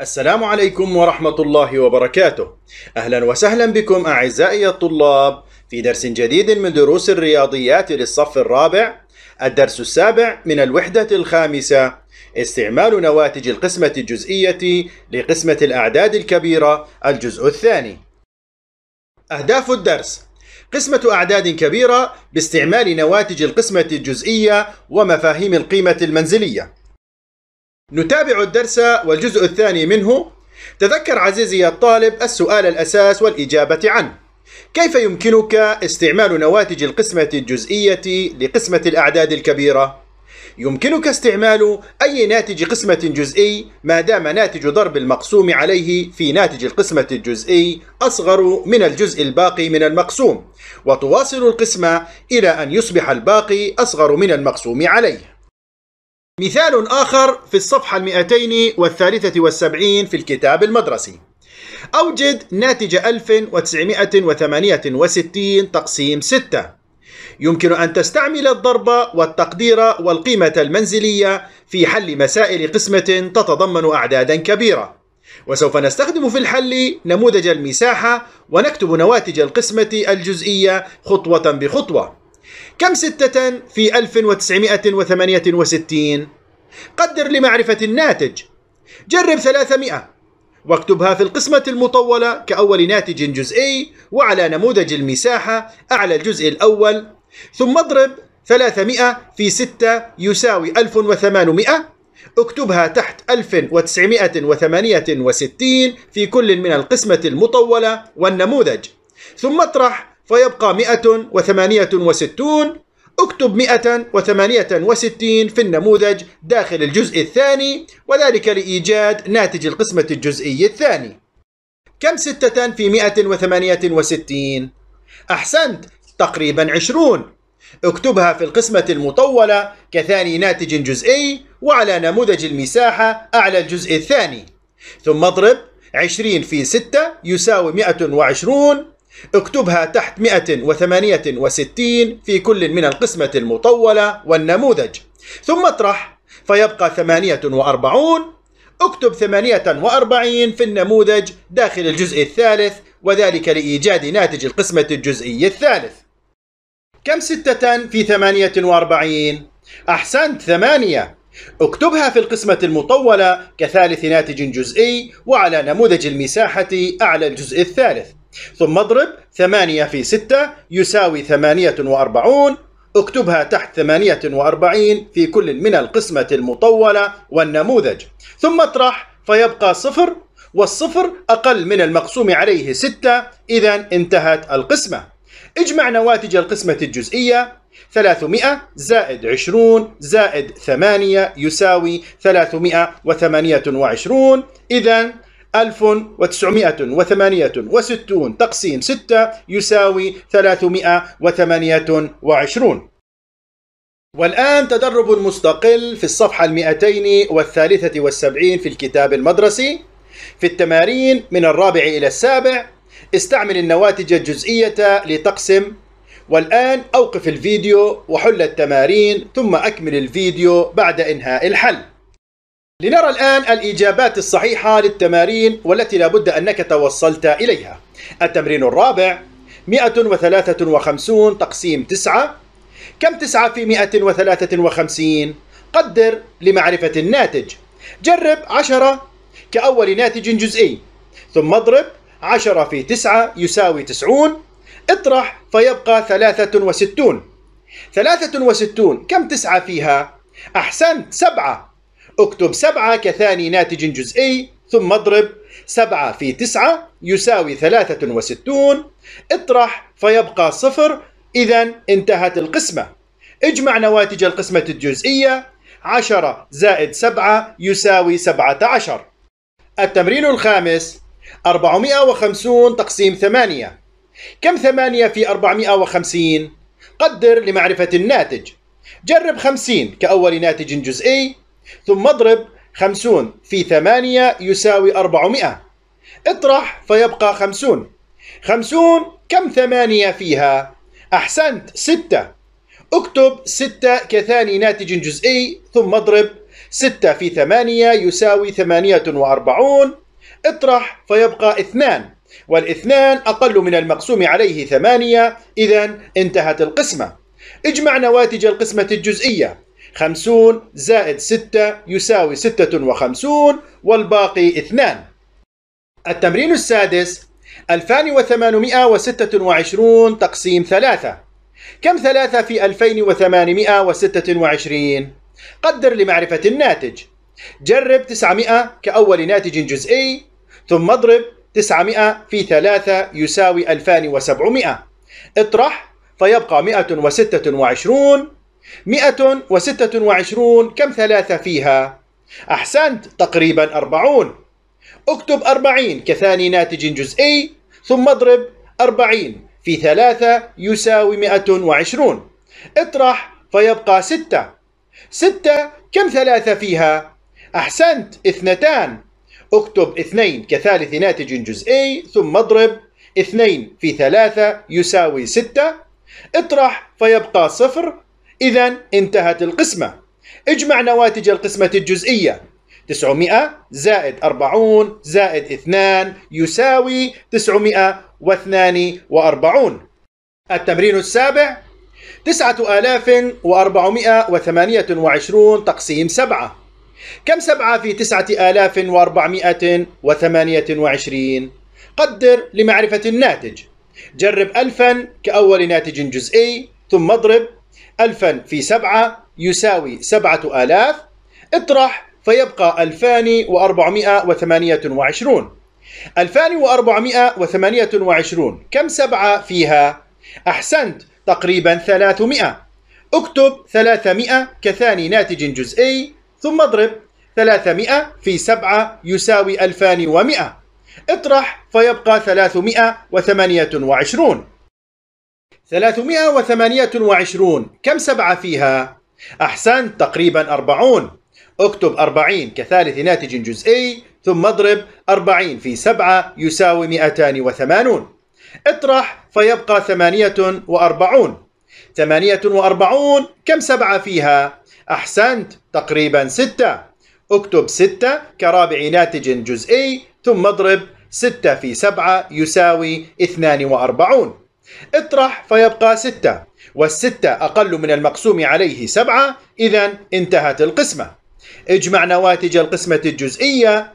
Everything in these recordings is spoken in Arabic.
السلام عليكم ورحمة الله وبركاته. أهلا وسهلا بكم أعزائي الطلاب في درس جديد من دروس الرياضيات للصف الرابع، الدرس السابع من الوحدة الخامسة، استعمال نواتج القسمة الجزئية لقسمة الأعداد الكبيرة الجزء الثاني. أهداف الدرس: قسمة أعداد كبيرة باستعمال نواتج القسمة الجزئية ومفاهيم القيمة المنزلية. نتابع الدرس والجزء الثاني منه تذكر عزيزي الطالب السؤال الأساس والإجابة عنه كيف يمكنك استعمال نواتج القسمة الجزئية لقسمة الأعداد الكبيرة؟ يمكنك استعمال أي ناتج قسمة جزئي ما دام ناتج ضرب المقسوم عليه في ناتج القسمة الجزئي أصغر من الجزء الباقي من المقسوم وتواصل القسمة إلى أن يصبح الباقي أصغر من المقسوم عليه مثال آخر في الصفحة المئتين والثالثة والسبعين في الكتاب المدرسي أوجد ناتج 1968 تقسيم 6 يمكن أن تستعمل الضرب والتقدير والقيمة المنزلية في حل مسائل قسمة تتضمن أعدادا كبيرة وسوف نستخدم في الحل نموذج المساحة ونكتب نواتج القسمة الجزئية خطوة بخطوة كم ستة في 1968 قدر لمعرفة الناتج جرب 300 واكتبها في القسمة المطولة كأول ناتج جزئي وعلى نموذج المساحة أعلى الجزء الأول ثم اضرب 300 في 6 يساوي 1800 اكتبها تحت 1968 في كل من القسمة المطولة والنموذج ثم اطرح فيبقى 168 اكتب 168 في النموذج داخل الجزء الثاني وذلك لإيجاد ناتج القسمة الجزئي الثاني كم ستة في 168 أحسنت تقريبا 20 اكتبها في القسمة المطولة كثاني ناتج جزئي وعلى نموذج المساحة أعلى الجزء الثاني ثم اضرب 20 في 6 يساوي 120 اكتبها تحت 168 في كل من القسمة المطولة والنموذج ثم اطرح فيبقى 48 اكتب 48 في النموذج داخل الجزء الثالث وذلك لإيجاد ناتج القسمة الجزئي الثالث كم ستة في 48؟ أحسنت ثمانية اكتبها في القسمة المطولة كثالث ناتج جزئي وعلى نموذج المساحة أعلى الجزء الثالث ثم اضرب ثمانية في ستة يساوي ثمانية وأربعون اكتبها تحت 48 في كل من القسمة المطولة والنموذج ثم اطرح فيبقى صفر والصفر أقل من المقسوم عليه 6 إذا انتهت القسمة اجمع نواتج القسمة الجزئية 300 زائد 20 زائد 8 يساوي 328 إذا 1968 تقسيم 6 يساوي 328 والآن تدرب مستقل في الصفحة 273 في الكتاب المدرسي في التمارين من الرابع إلى السابع استعمل النواتج الجزئية لتقسم والآن أوقف الفيديو وحل التمارين ثم أكمل الفيديو بعد إنهاء الحل لنرى الآن الإجابات الصحيحة للتمارين والتي لابد أنك توصلت إليها التمرين الرابع 153 تقسيم 9 كم 9 في 153 قدر لمعرفة الناتج جرب 10 كأول ناتج جزئي ثم اضرب 10 في 9 يساوي 90 اطرح فيبقى 63 63 كم 9 فيها؟ أحسنت 7 اكتب سبعة كثاني ناتج جزئي ثم اضرب سبعة في تسعة يساوي ثلاثة وستون اطرح فيبقى صفر إذا انتهت القسمة اجمع نواتج القسمة الجزئية عشرة زائد سبعة يساوي سبعة عشر التمرين الخامس 450 تقسيم 8 كم 8 في 450؟ قدر لمعرفة الناتج جرب 50 كأول ناتج جزئي ثم اضرب خمسون في ثمانية يساوي أربعمائة اطرح فيبقى خمسون خمسون كم ثمانية فيها؟ أحسنت ستة اكتب ستة كثاني ناتج جزئي ثم اضرب ستة في ثمانية يساوي ثمانية وأربعون اطرح فيبقى اثنان والاثنان أقل من المقسوم عليه ثمانية إذا انتهت القسمة اجمع نواتج القسمة الجزئية خمسون زائد ستة يساوي ستة وخمسون والباقي اثنان التمرين السادس 2826 تقسيم ثلاثة كم ثلاثة في 2826؟ قدر لمعرفة الناتج جرب 900 كأول ناتج جزئي ثم اضرب 900 في 3 يساوي 2700 اطرح فيبقى 126 مئة وستة وعشرون كم ثلاثة فيها أحسنت تقريبا أربعون اكتب أربعين كثاني ناتج جزئي ثم اضرب أربعين في ثلاثة يساوي مئة وعشرون اطرح فيبقى ستة ستة كم ثلاثة فيها أحسنت اثنتان اكتب اثنين كثالث ناتج جزئي ثم اضرب اثنين في ثلاثة يساوي ستة اطرح فيبقى صفر إذا انتهت القسمة اجمع نواتج القسمة الجزئية 900 زائد 40 زائد 2 يساوي 942 التمرين السابع 9428 تقسيم 7 كم 7 في 9428 قدر لمعرفة الناتج جرب ألفا كأول ناتج جزئي ثم اضرب ألفا في سبعة يساوي سبعة آلاف اطرح فيبقى ألفان وأربعمائة وثمانية وعشرون ألفان وأربعمائة وثمانية وعشرون كم سبعة فيها؟ أحسنت تقريبا ثلاثمائة اكتب ثلاثمائة كثاني ناتج جزئي ثم اضرب ثلاثمائة في سبعة يساوي ألفان ومائة اطرح فيبقى ثلاثمائة وثمانية وعشرون 328 كم سبعة فيها؟ أحسنت تقريبا 40 اكتب 40 كثالث ناتج جزئي ثم اضرب 40 في 7 يساوي 280 اطرح فيبقى 48 48 كم سبعة فيها؟ أحسنت تقريبا 6 اكتب 6 كرابع ناتج جزئي ثم اضرب 6 في 7 يساوي 42 اطرح فيبقى ستة والستة أقل من المقسوم عليه سبعة إذا انتهت القسمة اجمع نواتج القسمة الجزئية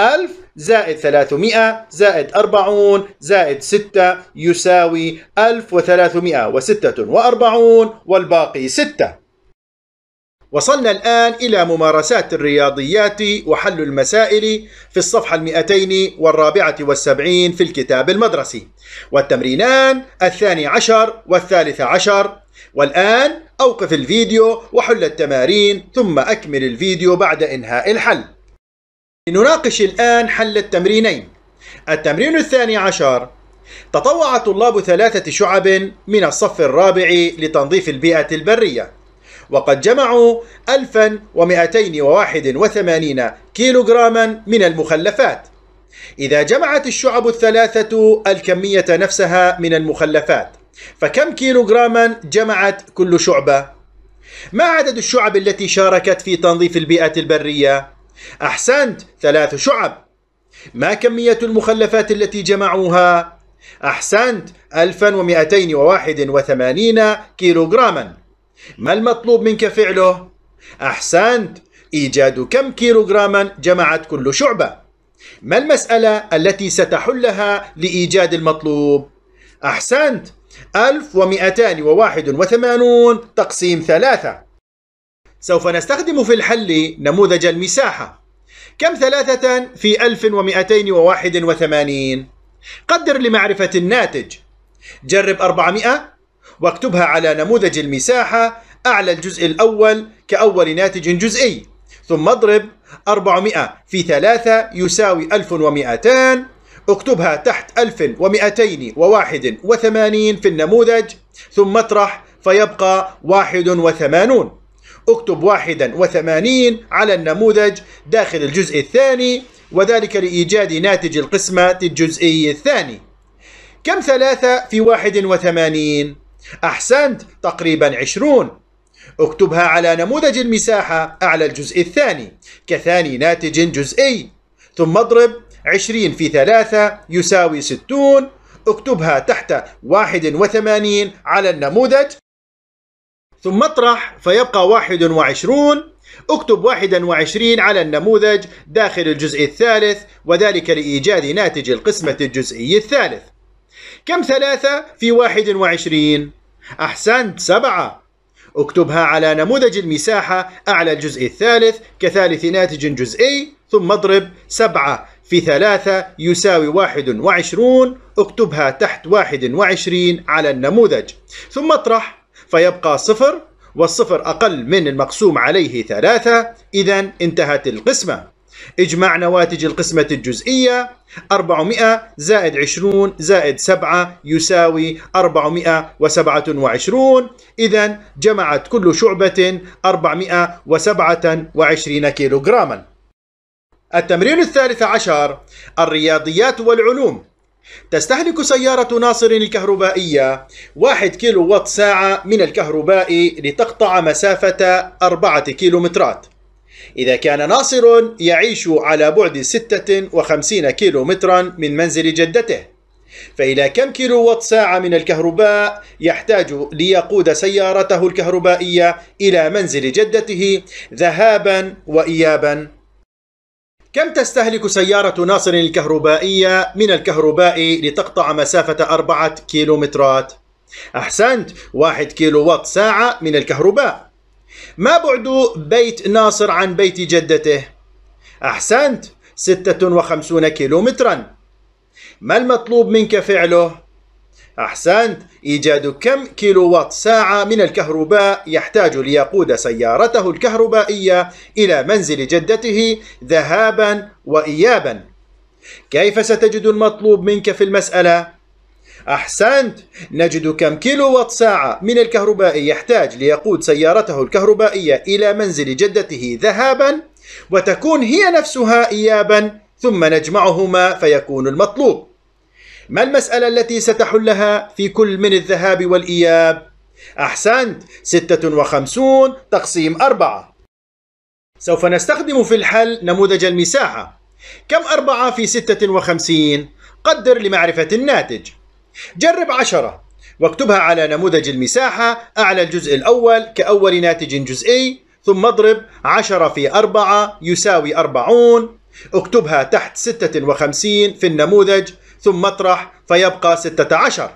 ألف زائد ثلاثمائة زائد أربعون زائد ستة يساوي ألف وثلاثمائة وستة وأربعون والباقي ستة وصلنا الآن إلى ممارسات الرياضيات وحل المسائل في الصفحة 200 والرابعة والسبعين في الكتاب المدرسي والتمرينان الثاني عشر والثالث عشر والآن أوقف الفيديو وحل التمارين ثم أكمل الفيديو بعد إنهاء الحل لنناقش الآن حل التمرينين التمرين الثاني عشر تطوع طلاب ثلاثة شعب من الصف الرابع لتنظيف البيئة البرية وقد جمعوا 1281 كيلوغراما من المخلفات إذا جمعت الشعب الثلاثة الكمية نفسها من المخلفات فكم كيلوغراما جمعت كل شعبة؟ ما عدد الشعب التي شاركت في تنظيف البيئة البرية؟ أحسنت ثلاث شعب ما كمية المخلفات التي جمعوها؟ أحسنت 1281 كيلوغراما ما المطلوب منك فعله؟ أحسنت إيجاد كم كيلوغراما جمعت كل شعبة ما المسألة التي ستحلها لإيجاد المطلوب؟ أحسنت 1281 تقسيم ثلاثة سوف نستخدم في الحل نموذج المساحة كم ثلاثة في 1281 قدر لمعرفة الناتج جرب 400 واكتبها على نموذج المساحة أعلى الجزء الأول كأول ناتج جزئي ثم اضرب 400 في 3 يساوي 1200 اكتبها تحت 1281 في النموذج ثم اطرح فيبقى 81 اكتب 81 على النموذج داخل الجزء الثاني وذلك لإيجاد ناتج القسمة الجزئي الثاني كم ثلاثة في 81؟ أحسنت تقريبا عشرون اكتبها على نموذج المساحة أعلى الجزء الثاني كثاني ناتج جزئي ثم اضرب 20 في 3 يساوي 60 اكتبها تحت 81 على النموذج ثم اطرح فيبقى 21 اكتب 21 على النموذج داخل الجزء الثالث وذلك لإيجاد ناتج القسمة الجزئي الثالث كم ثلاثة في واحد وعشرين؟ أحسنت سبعة اكتبها على نموذج المساحة أعلى الجزء الثالث كثالث ناتج جزئي ثم اضرب سبعة في ثلاثة يساوي واحد وعشرون اكتبها تحت واحد وعشرين على النموذج ثم اطرح فيبقى صفر والصفر أقل من المقسوم عليه ثلاثة إذا انتهت القسمة اجمع نواتج القسمة الجزئية 400 زائد 20 زائد 7 يساوي 427 إذا جمعت كل شعبة 427 كيلوغراما التمرين الثالث عشر الرياضيات والعلوم تستهلك سيارة ناصر الكهربائية 1 كيلو وات ساعة من الكهرباء لتقطع مسافة 4 كيلومترات إذا كان ناصر يعيش على بعد 56 كيلو مترا من منزل جدته فإلى كم كيلو وات ساعة من الكهرباء يحتاج ليقود سيارته الكهربائية إلى منزل جدته ذهابا وإيابا كم تستهلك سيارة ناصر الكهربائية من الكهرباء لتقطع مسافة أربعة كيلومترات؟ أحسنت واحد كيلو وات ساعة من الكهرباء ما بعد بيت ناصر عن بيت جدته؟ أحسنت ستة وخمسون كيلو مترا ما المطلوب منك فعله؟ أحسنت إيجاد كم كيلو وات ساعة من الكهرباء يحتاج ليقود سيارته الكهربائية إلى منزل جدته ذهابا وإيابا كيف ستجد المطلوب منك في المسألة؟ أحسنت نجد كم كيلو وات ساعة من الكهرباء يحتاج ليقود سيارته الكهربائية إلى منزل جدته ذهابا وتكون هي نفسها إيابا ثم نجمعهما فيكون المطلوب ما المسألة التي ستحلها في كل من الذهاب والإياب؟ أحسنت 56 تقسيم 4 سوف نستخدم في الحل نموذج المساحة كم 4 في 56؟ قدر لمعرفة الناتج جرب عشرة واكتبها على نموذج المساحة أعلى الجزء الأول كأول ناتج جزئي ثم اضرب عشرة في أربعة يساوي أربعون اكتبها تحت ستة وخمسين في النموذج ثم اطرح فيبقى ستة عشر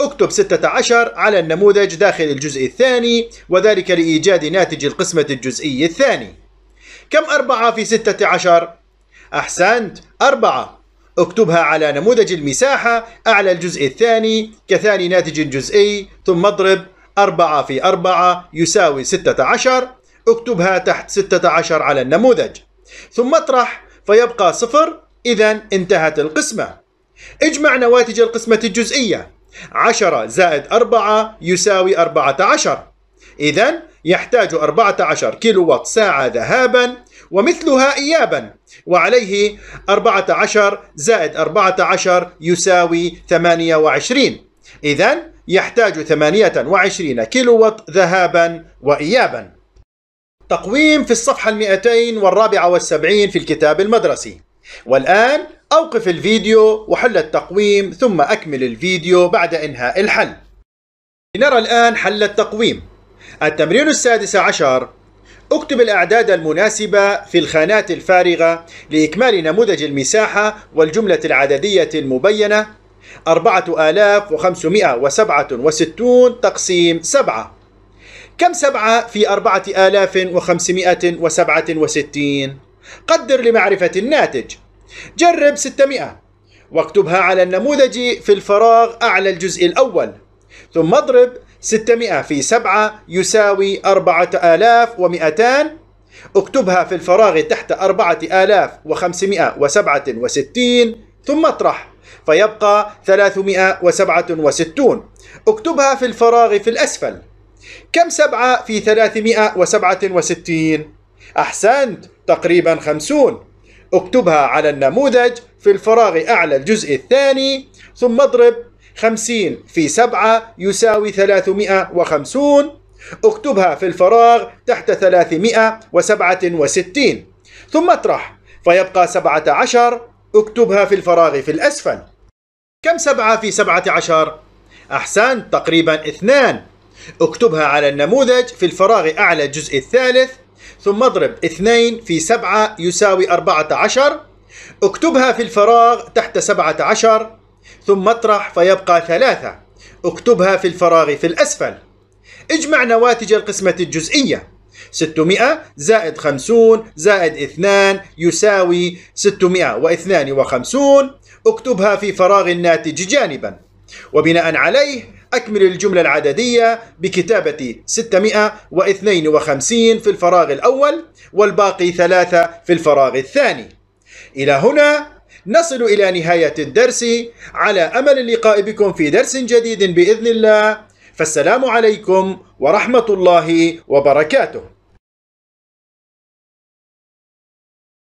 اكتب ستة عشر على النموذج داخل الجزء الثاني وذلك لإيجاد ناتج القسمة الجزئي الثاني كم أربعة في ستة عشر؟ أحسنت أربعة اكتبها على نموذج المساحة أعلى الجزء الثاني كثاني ناتج جزئي ثم اضرب 4 في 4 يساوي 16 اكتبها تحت 16 على النموذج ثم اطرح فيبقى صفر إذا انتهت القسمة اجمع نواتج القسمة الجزئية 10 زائد 4 يساوي 14 إذا يحتاج 14 كيلو وات ساعة ذهابا ومثلها إيابا وعليه 14 زائد 14 يساوي 28 إذن إذا يحتاج 28 كيلو كيلووات ذهابا وإيابا تقويم في الصفحة المئتين والرابعة والسبعين في الكتاب المدرسي والآن أوقف الفيديو وحل التقويم ثم أكمل الفيديو بعد إنهاء الحل لنرى الآن حل التقويم التمرين السادس عشر اكتب الأعداد المناسبة في الخانات الفارغة لإكمال نموذج المساحة والجملة العددية المبينة 4567 تقسيم 7 كم 7 في 4567 قدر لمعرفة الناتج جرب 600 واكتبها على النموذج في الفراغ أعلى الجزء الأول ثم اضرب 600 في 7 يساوي 4200 اكتبها في الفراغ تحت 4567 ثم اطرح فيبقى 367 اكتبها في الفراغ في الأسفل كم 7 في 367 أحسنت تقريبا 50 اكتبها على النموذج في الفراغ أعلى الجزء الثاني ثم اضرب 50 في 7 يساوي 350 اكتبها في الفراغ تحت 367 ثم اطرح فيبقى 17 اكتبها في الفراغ في الأسفل كم 7 في 17؟ أحسنت تقريبا 2 اكتبها على النموذج في الفراغ أعلى الجزء الثالث ثم اضرب 2 في 7 يساوي 14 اكتبها في الفراغ تحت 17 ثم اطرح فيبقى ثلاثة اكتبها في الفراغ في الأسفل اجمع نواتج القسمة الجزئية 600 زائد 50 زائد 2 يساوي 652 اكتبها في فراغ الناتج جانبا وبناء عليه أكمل الجملة العددية بكتابة 652 في الفراغ الأول والباقي ثلاثة في الفراغ الثاني إلى هنا نصل إلى نهاية الدرس على أمل اللقاء بكم في درس جديد بإذن الله فالسلام عليكم ورحمة الله وبركاته